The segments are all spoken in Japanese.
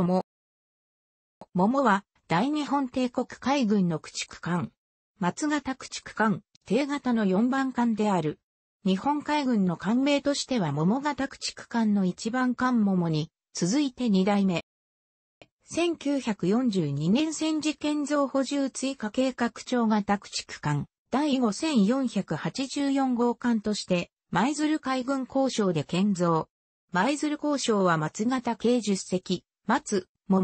桃。桃は、大日本帝国海軍の駆逐艦。松型駆逐艦、低型の4番艦である。日本海軍の艦名としては桃型駆逐艦の1番艦桃に、続いて2代目。1942年戦時建造補充追加計画長型駆逐艦、第5484号艦として、舞鶴海軍交渉で建造。舞鶴交渉は松型計10隻、松、桃、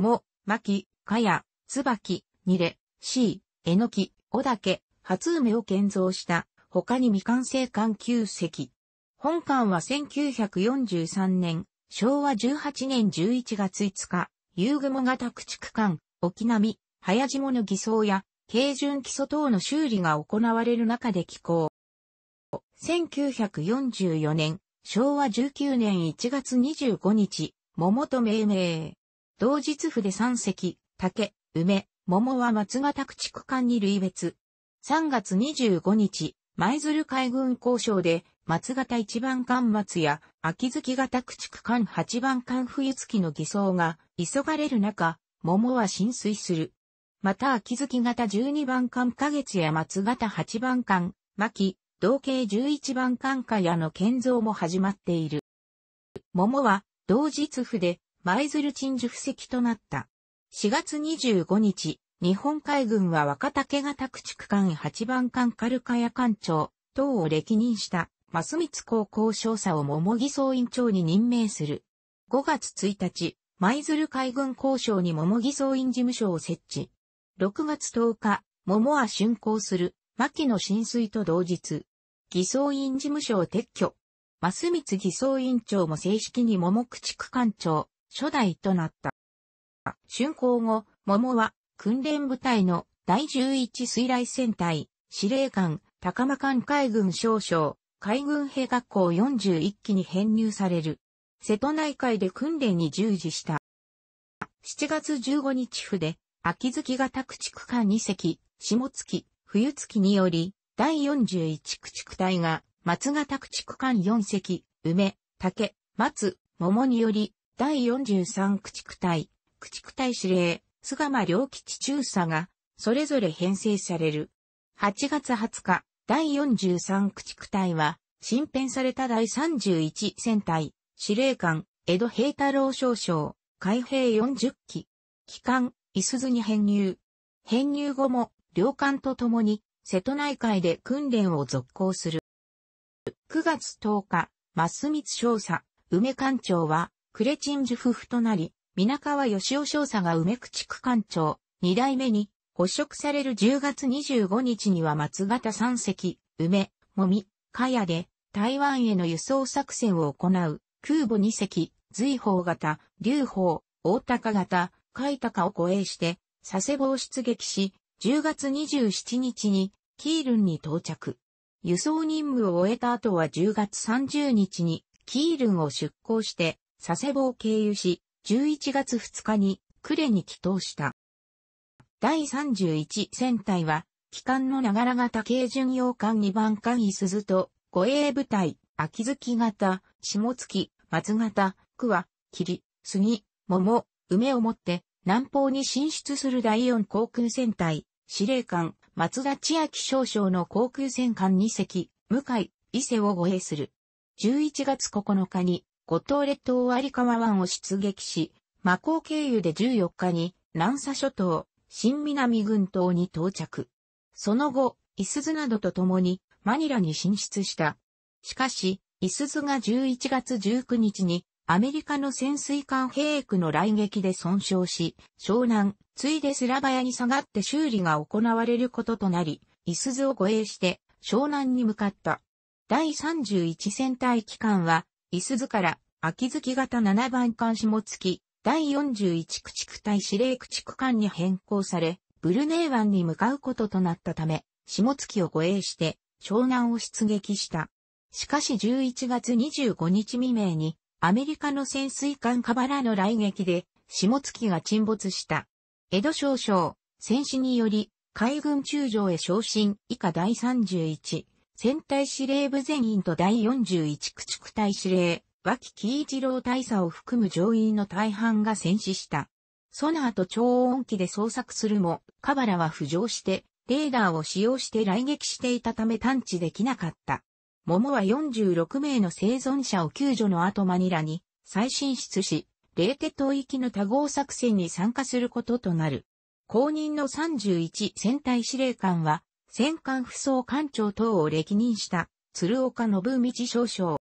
牧、茅、や、つばき、にれ、しー、えのき、おだけ、初梅を建造した、他に未完成館旧石。本館は1943年、昭和18年11月5日、夕雲型駆逐艦、沖波、早島の偽装や、軽巡基礎等の修理が行われる中で寄港。1944年、昭和19年1月25日、桃と命名。同日府で三隻、竹、梅、桃は松ヶ宅地区間に類別。3月25日、舞鶴海軍交渉で、松型一番艦松や、秋月型駆逐艦八番艦冬月の偽装が、急がれる中、桃は浸水する。また秋月型十二番艦花月や松型八番艦、巻、同系十一番艦下屋の建造も始まっている。桃は、同日府で舞鶴鎮守布石となった。4月25日、日本海軍は若竹型駆逐艦8番艦カルカヤ艦長等を歴任した増光高校少佐を桃木総院長に任命する。5月1日、舞鶴海軍交渉に桃木総院事務所を設置。6月10日、桃は竣工する、牧野浸水と同日。偽装院事務所を撤去。増光偽装院長も正式に桃駆逐艦長、初代となった。竣工後、桃は訓練部隊の第11水雷戦隊、司令官、高間艦海軍少将、海軍兵学校41期に編入される。瀬戸内海で訓練に従事した。7月15日府で、秋月型駆逐艦2隻、下月、冬月により、第41駆逐隊が、松型駆逐艦4隻、梅、竹、松、桃により、第43駆逐隊、駆逐隊司令、菅間良吉中佐が、それぞれ編成される。8月20日、第43駆逐隊は、新編された第31戦隊、司令官、江戸平太郎少将、海兵40機、機関、伊鈴に編入。編入後も、両艦と共に、瀬戸内海で訓練を続行する。9月10日、増光少佐、梅艦長は、クレチンジュフフとなり、皆川義雄少佐が梅口区間長、二代目に、発食される10月25日には松形三隻、梅、もみ、かやで、台湾への輸送作戦を行う、空母二隻、随砲型、竜砲、大高型、海高を護衛して、佐世保を出撃し、10月27日に、キールンに到着。輸送任務を終えた後は10月30日に、キールンを出港して、佐世保を経由し、11月2日に呉に帰投した。第31戦隊は、機関の長良型軽巡洋艦2番艦位鈴と、護衛部隊、秋月型、下月、松型、桑、霧、杉、桃、梅をもって、南方に進出する第4航空戦隊、司令官、松田千秋少将の航空戦艦2隻、向井、伊勢を護衛する。11月9日に、五島列島有川湾を出撃し、マコー経由で14日に南沙諸島、新南群島に到着。その後、イスズなどと共にマニラに進出した。しかし、イスズが11月19日にアメリカの潜水艦兵役の来撃で損傷し、湘南、ついでスラバヤに下がって修理が行われることとなり、イスズを護衛して湘南に向かった。第31戦隊機関は伊豆津から、秋月型7番艦下月、第41駆逐隊司令駆逐艦に変更され、ブルネー湾に向かうこととなったため、下月を護衛して、湘南を出撃した。しかし11月25日未明に、アメリカの潜水艦カバラの来撃で、下月が沈没した。江戸少将、戦死により、海軍中将へ昇進以下第31戦隊司令部全員と第41駆逐隊司令、脇喜一郎大佐を含む上員の大半が戦死した。ソナーと超音機で捜索するも、カバラは浮上して、レーダーを使用して来撃していたため探知できなかった。桃は46名の生存者を救助の後マニラに再進出し、冷徹島域の多合作戦に参加することとなる。後任の31戦隊司令官は、戦艦不装艦長等を歴任した、鶴岡信道少将。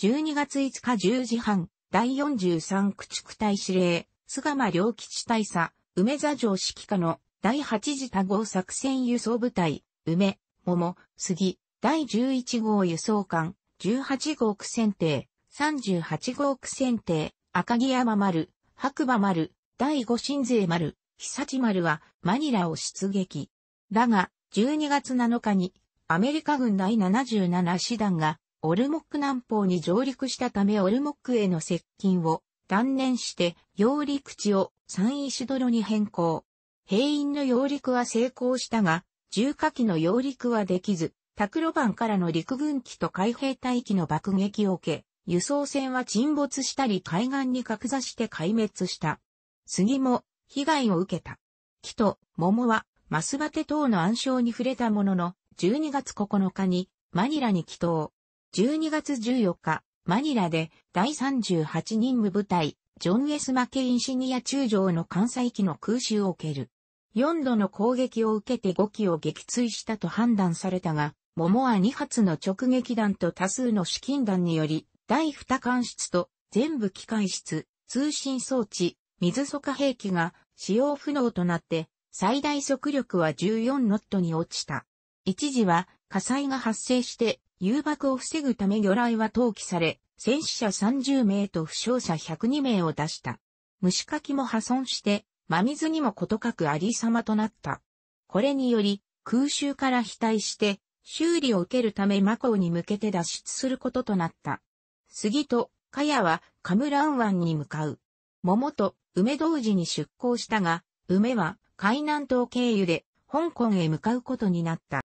12月5日10時半、第43駆逐隊司令、菅間良吉大佐、梅座城指揮下の第8次多号作戦輸送部隊、梅、桃、杉、第11号輸送艦、18号区選定、38号区選定、赤城山丸、白馬丸、第5新税丸、久地丸はマニラを出撃。だが、12月7日に、アメリカ軍第77師団が、オルモック南方に上陸したためオルモックへの接近を断念して揚陸地を三位イシドロに変更。兵員の揚陸は成功したが、重火器の揚陸はできず、タロバンからの陸軍機と海兵隊機の爆撃を受け、輸送船は沈没したり海岸に格座して壊滅した。杉も被害を受けた。木と桃はマスバテ等の暗証に触れたものの、12月9日にマニラに帰島。12月14日、マニラで第38任務部隊、ジョン・エス・マケインシニア中将の艦載機の空襲を受ける。4度の攻撃を受けて5機を撃墜したと判断されたが、桃は2発の直撃弾と多数の資金弾により、第2艦室と全部機械室、通信装置、水素化兵器が使用不能となって最大速力は14ノットに落ちた。一時は火災が発生して誘爆を防ぐため魚雷は投棄され、戦死者30名と負傷者102名を出した。虫かきも破損して、真水にもことかくありさまとなった。これにより、空襲から被退して、修理を受けるため魔コに向けて脱出することとなった。杉と、かやはカムラン湾に向かう。桃と梅同時に出港したが、梅は海南島経由で香港へ向かうことになった。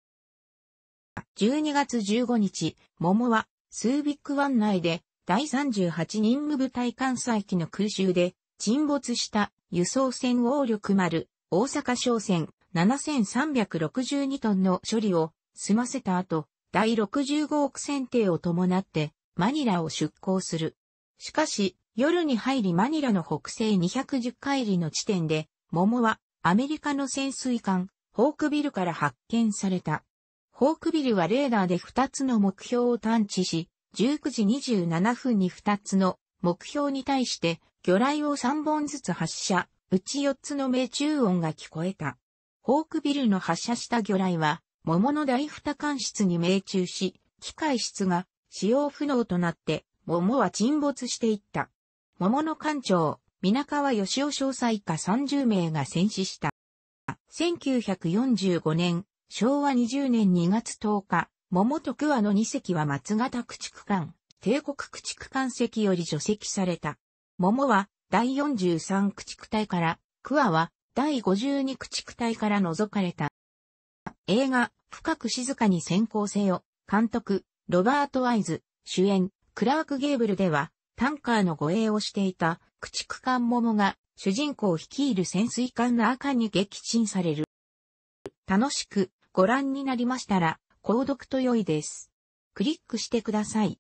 12月15日、桃はスービック湾内で第38任務部隊艦載機の空襲で沈没した輸送船王力丸大阪商船7362トンの処理を済ませた後、第65億選定を伴ってマニラを出港する。しかし、夜に入りマニラの北西210海里の地点で桃はアメリカの潜水艦、ホークビルから発見された。ホークビルはレーダーで2つの目標を探知し、19時27分に2つの目標に対して魚雷を3本ずつ発射、うち4つの命中音が聞こえた。ホークビルの発射した魚雷は、桃の大二管室に命中し、機械室が使用不能となって、桃は沈没していった。桃の艦長、皆川義雄詳細以下30名が戦死した。1945年、昭和20年2月10日、桃と桑の2隻は松形駆逐艦、帝国駆逐艦席より除籍された。桃は第43駆逐隊から、桑は第52駆逐隊から除かれた。映画、深く静かに先行せよ、監督、ロバート・ワイズ、主演、クラーク・ゲーブルでは、タンカーの護衛をしていた駆逐艦桃が主人公率いる潜水艦の赤に撃沈される。楽しくご覧になりましたら、購読と良いです。クリックしてください。